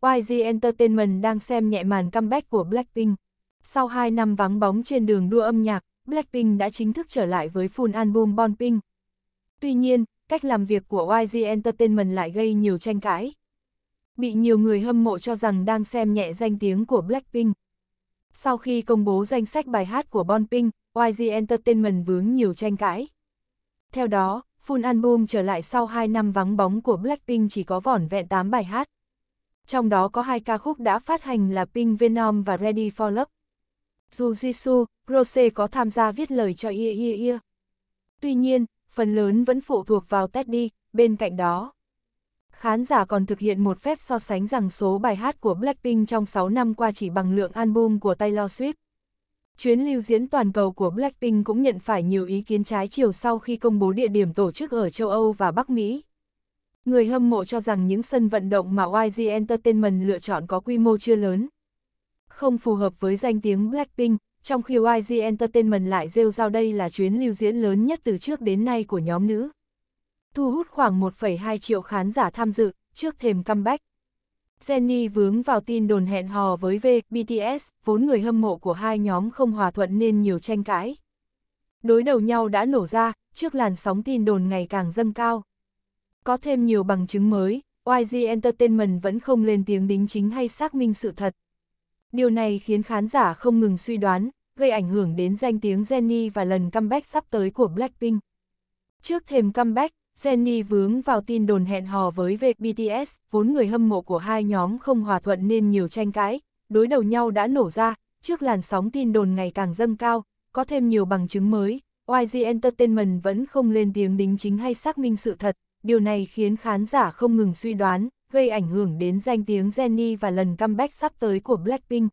YG Entertainment đang xem nhẹ màn comeback của Blackpink. Sau 2 năm vắng bóng trên đường đua âm nhạc, Blackpink đã chính thức trở lại với full album Bonpink. Tuy nhiên, cách làm việc của YG Entertainment lại gây nhiều tranh cãi. Bị nhiều người hâm mộ cho rằng đang xem nhẹ danh tiếng của Blackpink. Sau khi công bố danh sách bài hát của Bonpink, YG Entertainment vướng nhiều tranh cãi. Theo đó, full album trở lại sau 2 năm vắng bóng của Blackpink chỉ có vỏn vẹn 8 bài hát trong đó có hai ca khúc đã phát hành là Pink Venom và Ready for Love. Dù Jisoo, Rose có tham gia viết lời cho Ye Ye Ye. Tuy nhiên, phần lớn vẫn phụ thuộc vào Teddy, bên cạnh đó. Khán giả còn thực hiện một phép so sánh rằng số bài hát của Blackpink trong 6 năm qua chỉ bằng lượng album của Taylor Swift. Chuyến lưu diễn toàn cầu của Blackpink cũng nhận phải nhiều ý kiến trái chiều sau khi công bố địa điểm tổ chức ở châu Âu và Bắc Mỹ. Người hâm mộ cho rằng những sân vận động mà YG Entertainment lựa chọn có quy mô chưa lớn. Không phù hợp với danh tiếng Blackpink, trong khi YG Entertainment lại rêu rao đây là chuyến lưu diễn lớn nhất từ trước đến nay của nhóm nữ. Thu hút khoảng 1,2 triệu khán giả tham dự, trước thềm comeback. Jennie vướng vào tin đồn hẹn hò với V, BTS, vốn người hâm mộ của hai nhóm không hòa thuận nên nhiều tranh cãi. Đối đầu nhau đã nổ ra, trước làn sóng tin đồn ngày càng dâng cao. Có thêm nhiều bằng chứng mới, YG Entertainment vẫn không lên tiếng đính chính hay xác minh sự thật. Điều này khiến khán giả không ngừng suy đoán, gây ảnh hưởng đến danh tiếng Jennie và lần comeback sắp tới của Blackpink. Trước thềm comeback, Jennie vướng vào tin đồn hẹn hò với về BTS, vốn người hâm mộ của hai nhóm không hòa thuận nên nhiều tranh cãi, đối đầu nhau đã nổ ra, trước làn sóng tin đồn ngày càng dâng cao, có thêm nhiều bằng chứng mới, YG Entertainment vẫn không lên tiếng đính chính hay xác minh sự thật, điều này khiến khán giả không ngừng suy đoán, gây ảnh hưởng đến danh tiếng Jennie và lần comeback sắp tới của Blackpink.